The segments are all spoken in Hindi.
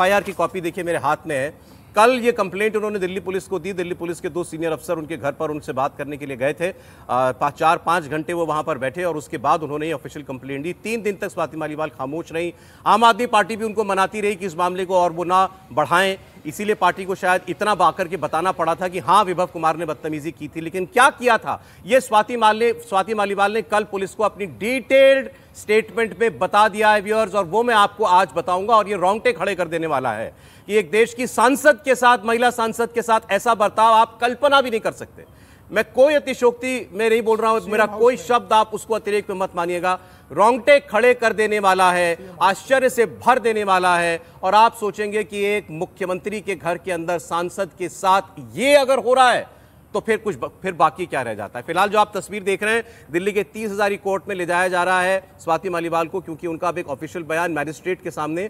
एफ की कॉपी देखिए मेरे हाथ में है कल ये कंप्लेंट उन्होंने दिल्ली पुलिस को दी दिल्ली पुलिस के दो सीनियर अफसर उनके घर पर उनसे बात करने के लिए गए थे आ, चार पाँच घंटे वो वहाँ पर बैठे और उसके बाद उन्होंने ये ऑफिशियल कंप्लेंट दी तीन दिन तक स्वाति मालीवाल खामोश रही आम आदमी पार्टी भी उनको मनाती रही कि इस मामले को और वो ना बढ़ाएं इसीलिए पार्टी को शायद इतना बाकर के बताना पड़ा था कि हाँ विभव कुमार ने बदतमीजी की थी लेकिन क्या किया था यह स्वाति माले स्वाति मालीवाल ने कल पुलिस को अपनी डिटेल्ड स्टेटमेंट में बता दिया है व्यूअर्स और वो मैं आपको आज बताऊंगा और ये रोंगटे खड़े कर देने वाला है कि एक देश की सांसद के साथ महिला सांसद के साथ ऐसा बर्ताव आप कल्पना भी नहीं कर सकते मैं कोई अतिशोक्ति में नहीं बोल रहा हूं मेरा कोई शब्द आप उसको अतिरिक्त मत मानिएगा रोंगटे खड़े कर देने वाला है आश्चर्य से भर देने वाला है और आप सोचेंगे कि एक मुख्यमंत्री के घर के अंदर सांसद के साथ ये अगर हो रहा है तो फिर कुछ बा, फिर बाकी क्या रह जाता है फिलहाल जो आप तस्वीर देख रहे हैं दिल्ली के तीस हजारी कोर्ट में ले जाया जा रहा है स्वाति मालीवाल को क्योंकि उनका अब एक ऑफिशियल बयान मैजिस्ट्रेट के सामने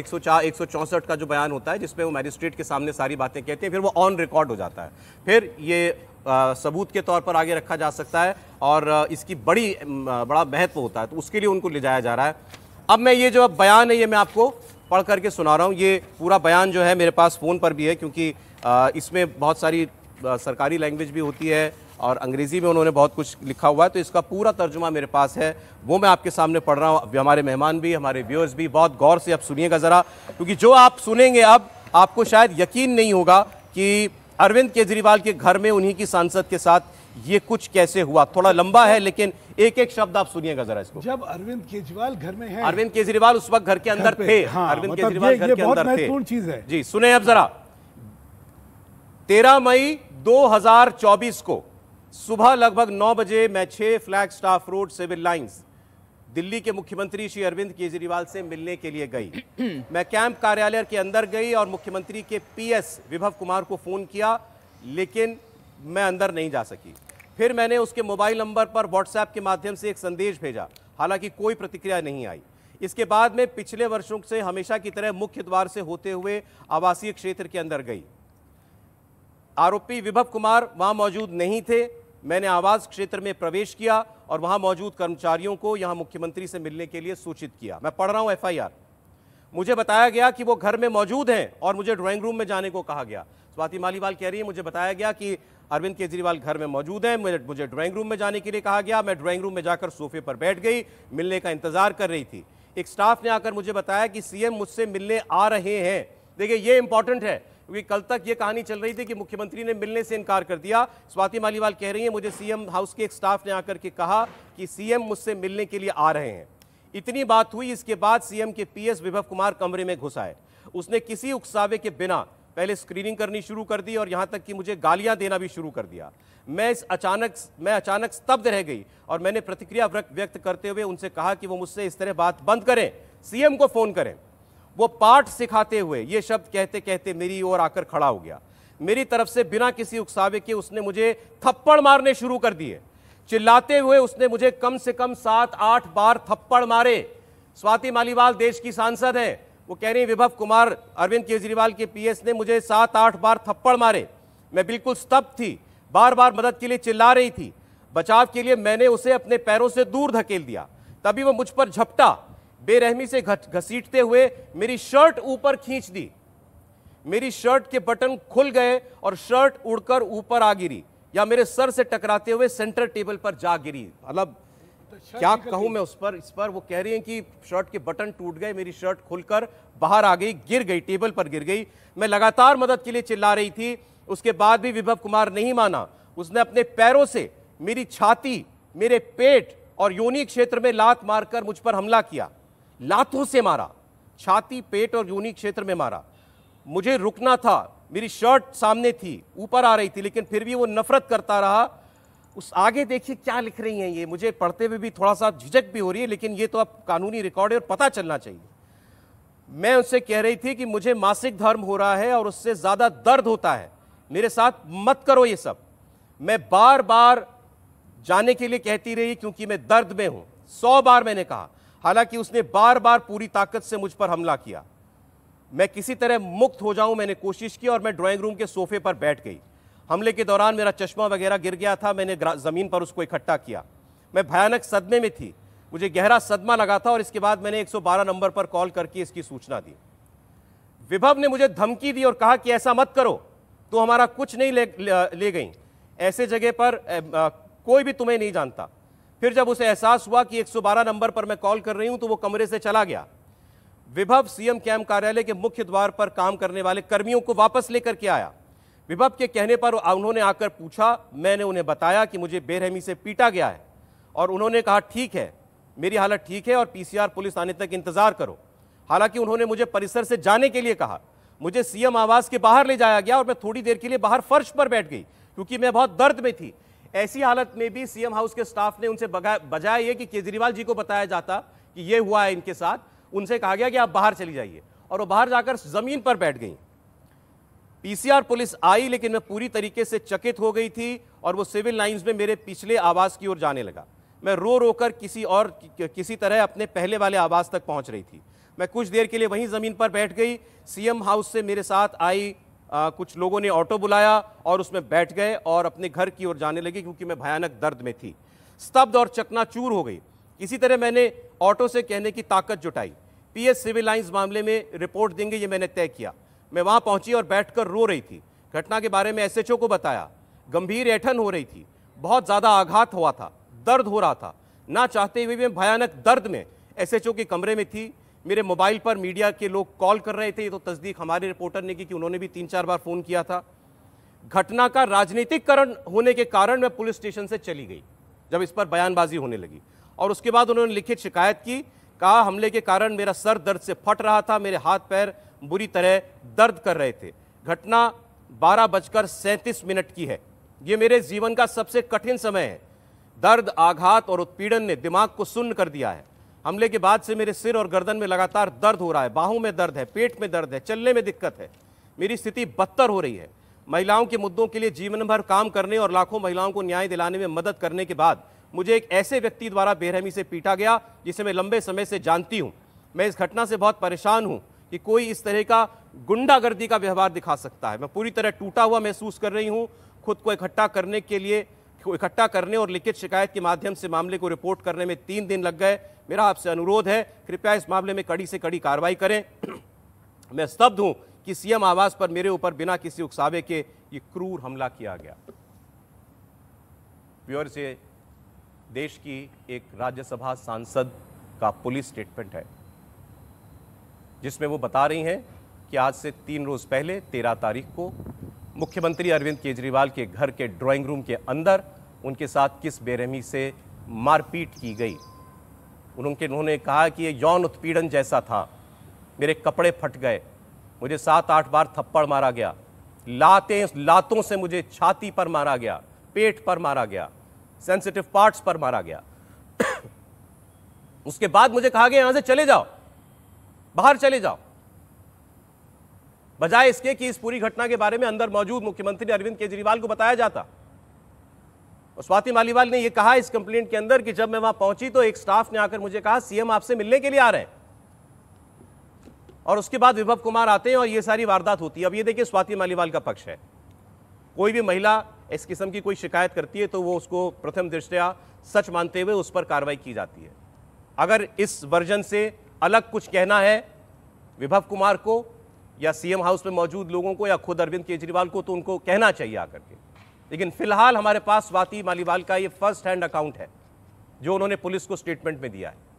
एक सौ का जो बयान होता है जिसमें वो मैजिस्ट्रेट के सामने सारी बातें कहते हैं फिर वो ऑन रिकॉर्ड हो जाता है फिर ये सबूत के तौर पर आगे रखा जा सकता है और इसकी बड़ी बड़ा महत्व होता है तो उसके लिए उनको ले जाया जा रहा है अब मैं ये जो अब बयान है ये मैं आपको पढ़ करके सुना रहा हूँ ये पूरा बयान जो है मेरे पास फ़ोन पर भी है क्योंकि इसमें बहुत सारी सरकारी लैंग्वेज भी होती है और अंग्रेज़ी में उन्होंने बहुत कुछ लिखा हुआ है तो इसका पूरा तर्जुमा मेरे पास है वो मैं आपके सामने पढ़ रहा हूँ अभी हमारे मेहमान भी हमारे व्यूअर्स भी बहुत गौर से आप सुनिएगा ज़रा क्योंकि जो आप सुनेंगे अब आपको शायद यकीन नहीं होगा कि अरविंद केजरीवाल के घर में उन्हीं की सांसद के साथ ये कुछ कैसे हुआ थोड़ा लंबा है लेकिन एक एक शब्द आप सुनिएगा जरा इसको जब अरविंद केजरीवाल घर में है अरविंद केजरीवाल उस वक्त घर के हाँ, मतलब अंदर थे अरविंद केजरीवाल घर के अंदर थे चीज है जी सुने अब जरा तेरह मई 2024 को सुबह लगभग नौ बजे मैं छह flag staff road civil lines Delhi के मुख्यमंत्री श्री अरविंद केजरीवाल से मिलने के लिए गई मैं कैंप कार्यालय के अंदर गई और मुख्यमंत्री के पीएस विभव कुमार को फ़ोन किया लेकिन मैं अंदर नहीं जा सकी फिर मैंने उसके मोबाइल नंबर पर व्हाट्सएप के माध्यम से एक संदेश भेजा हालांकि कोई प्रतिक्रिया नहीं आई इसके बाद में पिछले वर्षों से हमेशा की तरह मुख्य द्वार से होते हुए आवासीय क्षेत्र के अंदर गई आरोपी विभव कुमार वहां मौजूद नहीं थे मैंने आवास क्षेत्र में प्रवेश किया और वहां मौजूद कर्मचारियों को यहां मुख्यमंत्री से मिलने के लिए सूचित किया मैं पढ़ रहा हूं एफआईआर मुझे बताया गया कि वो घर में मौजूद हैं और मुझे ड्राइंग रूम में जाने को कहा गया स्वाति मालीवाल कह रही है मुझे बताया गया कि अरविंद केजरीवाल घर में मौजूद हैं मुझे मुझे ड्राइंग रूम में जाने के लिए कहा गया मैं ड्राइंग रूम में जाकर सोफे पर बैठ गई मिलने का इंतजार कर रही थी एक स्टाफ ने आकर मुझे बताया कि सीएम मुझसे मिलने आ रहे हैं देखिए ये इंपॉर्टेंट है क्योंकि कल तक ये कहानी चल रही थी कि मुख्यमंत्री ने मिलने से इनकार कर दिया स्वाति मालीवाल कह रही है मुझे सीएम हाउस के एक स्टाफ ने आकर के कहा कि सीएम मुझसे मिलने के लिए आ रहे हैं इतनी बात हुई इसके बाद सीएम के पीएस विभव कुमार कमरे में घुस आए उसने किसी उकसावे के बिना पहले स्क्रीनिंग करनी शुरू कर दी और यहां तक कि मुझे गालियां देना भी शुरू कर दिया मैं इस अचानक मैं अचानक स्तब्ध रह गई और मैंने प्रतिक्रिया व्यक्त करते हुए उनसे कहा कि वो मुझसे इस तरह बात बंद करें सीएम को फोन करें वो पाठ सिखाते हुए ये शब्द कहते कहते मेरी ओर आकर खड़ा हो गया मेरी तरफ से बिना किसी उकसावे के उसने मुझे थप्पड़ मारने शुरू कर दिए चिल्लाते हुए उसने मुझे कम से कम सात आठ बार थप्पड़ मारे स्वाति मालीवाल देश की सांसद हैं वो कह रही विभव कुमार अरविंद केजरीवाल के पीएस ने मुझे सात आठ बार थप्पड़ मारे मैं बिल्कुल स्तब्ध थी बार बार मदद के लिए चिल्ला रही थी बचाव के लिए मैंने उसे अपने पैरों से दूर धकेल दिया तभी वो मुझ पर झपटा बेरहमी से घसीटते हुए मेरी शर्ट ऊपर खींच दी मेरी शर्ट के बटन खुल गए और शर्ट उड़कर ऊपर आ गिरी या मेरे सर से टकराते हुए सेंटर टेबल पर जा गिरी मतलब तो क्या कहूं मैं उस पर इस पर वो कह रही हैं कि शर्ट के बटन टूट गए मेरी शर्ट खुलकर बाहर आ गई गिर गई टेबल पर गिर गई मैं लगातार मदद के लिए चिल्ला रही थी उसके बाद भी विभव कुमार नहीं माना उसने अपने पैरों से मेरी छाती मेरे पेट और योनि क्षेत्र में लात मारकर मुझ पर हमला किया लातों से मारा छाती पेट और यूनी क्षेत्र में मारा मुझे रुकना था मेरी शर्ट सामने थी ऊपर आ रही थी लेकिन फिर भी वो नफरत करता रहा उस आगे देखिए क्या लिख रही हैं ये मुझे पढ़ते हुए भी थोड़ा सा झिझक भी हो रही है लेकिन ये तो अब कानूनी रिकॉर्ड है और पता चलना चाहिए मैं उससे कह रही थी कि मुझे मासिक धर्म हो रहा है और उससे ज़्यादा दर्द होता है मेरे साथ मत करो ये सब मैं बार बार जाने के लिए कहती रही क्योंकि मैं दर्द में हूँ सौ बार मैंने कहा हालांकि उसने बार बार पूरी ताकत से मुझ पर हमला किया मैं किसी तरह मुक्त हो जाऊं मैंने कोशिश की और मैं ड्राइंग रूम के सोफे पर बैठ गई हमले के दौरान मेरा चश्मा वगैरह गिर गया था मैंने ज़मीन पर उसको इकट्ठा किया मैं भयानक सदमे में थी मुझे गहरा सदमा लगा था और इसके बाद मैंने 112 नंबर पर कॉल करके इसकी सूचना दी विभव ने मुझे धमकी दी और कहा कि ऐसा मत करो तो हमारा कुछ नहीं ले ले, ले गई ऐसे जगह पर आ, कोई भी तुम्हें नहीं जानता फिर जब उसे एहसास हुआ कि 112 नंबर पर मैं कॉल कर रही हूं तो वो कमरे से चला गया विभव सीएम कैंप कार्यालय के मुख्य द्वार पर काम करने वाले कर्मियों को वापस लेकर के आया विभव के कहने पर उन्होंने आकर पूछा मैंने उन्हें बताया कि मुझे बेरहमी से पीटा गया है और उन्होंने कहा ठीक है मेरी हालत ठीक है और पीसीआर पुलिस आने तक इंतजार करो हालांकि उन्होंने मुझे परिसर से जाने के लिए कहा मुझे सीएम आवास के बाहर ले जाया गया और मैं थोड़ी देर के लिए बाहर फर्श पर बैठ गई क्योंकि मैं बहुत दर्द में थी ऐसी हालत में भी सीएम हाउस के स्टाफ ने उनसे बजाय ये कि केजरीवाल जी को बताया जाता कि ये हुआ है इनके साथ उनसे कहा गया कि आप बाहर चली जाइए और वो बाहर जाकर जमीन पर बैठ गई पीसीआर पुलिस आई लेकिन मैं पूरी तरीके से चकित हो गई थी और वो सिविल लाइंस में मेरे पिछले आवास की ओर जाने लगा मैं रो रो कर किसी और किसी तरह अपने पहले वाले आवास तक पहुंच रही थी मैं कुछ देर के लिए वहीं ज़मीन पर बैठ गई सीएम हाउस से मेरे साथ आई आ, कुछ लोगों ने ऑटो बुलाया और उसमें बैठ गए और अपने घर की ओर जाने लगे क्योंकि मैं भयानक दर्द में थी स्तब्ध और चकनाचूर हो गई इसी तरह मैंने ऑटो से कहने की ताकत जुटाई पीएस सिविल लाइन्स मामले में रिपोर्ट देंगे ये मैंने तय किया मैं वहाँ पहुँची और बैठकर रो रही थी घटना के बारे में एसएचओ को बताया गंभीर ऐठन हो रही थी बहुत ज़्यादा आघात हुआ था दर्द हो रहा था ना चाहते हुए भी मैं भयानक दर्द में एसएचओ के कमरे में थी मेरे मोबाइल पर मीडिया के लोग कॉल कर रहे थे ये तो तस्दीक हमारे रिपोर्टर ने की कि उन्होंने भी तीन चार बार फ़ोन किया था घटना का राजनीतिकरण होने के कारण मैं पुलिस स्टेशन से चली गई जब इस पर बयानबाजी होने लगी और उसके बाद उन्होंने लिखित शिकायत की कहा हमले के कारण मेरा सर दर्द से फट रहा था मेरे हाथ पैर बुरी तरह दर्द कर रहे थे घटना बारह बजकर सैंतीस मिनट की है ये मेरे जीवन का सबसे कठिन समय है दर्द आघात और उत्पीड़न ने दिमाग को सुन्न कर दिया है हमले के बाद से मेरे सिर और गर्दन में लगातार दर्द हो रहा है बाहों में दर्द है पेट में दर्द है चलने में दिक्कत है मेरी स्थिति बदतर हो रही है महिलाओं के मुद्दों के लिए जीवन भर काम करने और लाखों महिलाओं को न्याय दिलाने में मदद करने के बाद मुझे एक ऐसे व्यक्ति द्वारा बेरहमी से पीटा गया जिसे मैं लंबे समय से जानती हूँ मैं इस घटना से बहुत परेशान हूँ कि कोई इस तरह का गुंडागर्दी का व्यवहार दिखा सकता है मैं पूरी तरह टूटा हुआ महसूस कर रही हूँ खुद को इकट्ठा करने के लिए को इकट्ठा करने और लिखित शिकायत के माध्यम से मामले को रिपोर्ट करने में तीन दिन लग गए मेरा आपसे अनुरोध है कृपया इस मामले में कड़ी से कड़ी कार्रवाई करें मैं स्तब्ध हूं कि सीएम आवास पर मेरे ऊपर बिना किसी उकसावे के ये क्रूर हमला किया गया प्योर से देश की एक राज्यसभा सांसद का पुलिस स्टेटमेंट है जिसमें वो बता रही हैं कि आज से तीन रोज़ पहले तेरह तारीख को मुख्यमंत्री अरविंद केजरीवाल के घर के ड्राइंग रूम के अंदर उनके साथ किस बेरहमी से मारपीट की गई उनके उन्होंने कहा कि ये यौन उत्पीड़न जैसा था मेरे कपड़े फट गए मुझे सात आठ बार थप्पड़ मारा गया लाते लातों से मुझे छाती पर मारा गया पेट पर मारा गया सेंसिटिव पार्ट्स पर मारा गया उसके बाद मुझे कहा गया यहां से चले जाओ बाहर चले जाओ बजाय इसके कि इस पूरी घटना के बारे में अंदर मौजूद मुख्यमंत्री अरविंद केजरीवाल को बताया जाता और स्वाति मालीवाल ने यह कहा इस कंप्लेंट के अंदर कि जब मैं वहां पहुंची तो एक स्टाफ ने आकर मुझे कहा सीएम आपसे मिलने के लिए आ रहे हैं और उसके बाद विभव कुमार आते हैं और यह सारी वारदात होती है अब ये देखिए स्वाति मालीवाल का पक्ष है कोई भी महिला इस किस्म की कोई शिकायत करती है तो वो उसको प्रथम दृष्टया सच मानते हुए उस पर कार्रवाई की जाती है अगर इस वर्जन से अलग कुछ कहना है विभव कुमार को या सीएम हाउस में मौजूद लोगों को या खुद अरविंद केजरीवाल को तो उनको कहना चाहिए आकर के लेकिन फिलहाल हमारे पास स्वाति मालीवाल का ये फर्स्ट हैंड अकाउंट है जो उन्होंने पुलिस को स्टेटमेंट में दिया है